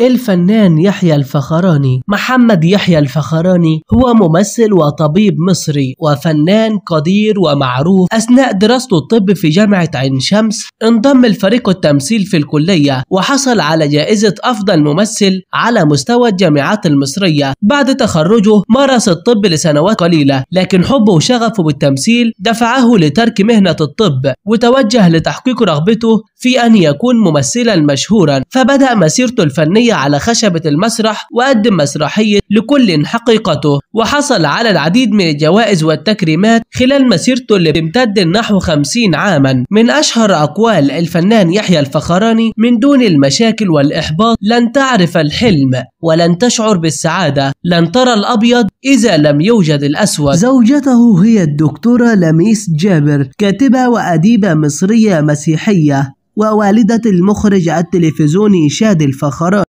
الفنان يحيى الفخراني محمد يحيى الفخراني هو ممثل وطبيب مصري وفنان قدير ومعروف أثناء دراسته الطب في جامعة عين شمس انضم لفريق التمثيل في الكلية وحصل على جائزة أفضل ممثل على مستوى الجامعات المصرية بعد تخرجه مارس الطب لسنوات قليلة لكن حبه وشغفه بالتمثيل دفعه لترك مهنة الطب وتوجه لتحقيق رغبته في أن يكون ممثلا مشهورا فبدأ مسيرته الفنية اليومية على خشبة المسرح وقدم مسرحية لكل حقيقته وحصل على العديد من الجوائز والتكريمات خلال مسيرته اللي بتمتد نحو 50 عاما من أشهر أقوال الفنان يحيى الفخراني من دون المشاكل والإحباط لن تعرف الحلم ولن تشعر بالسعادة لن ترى الأبيض إذا لم يوجد الأسود زوجته هي الدكتورة لميس جابر كاتبة وأديبة مصرية مسيحية ووالدة المخرج التلفزيوني شادي الفخراني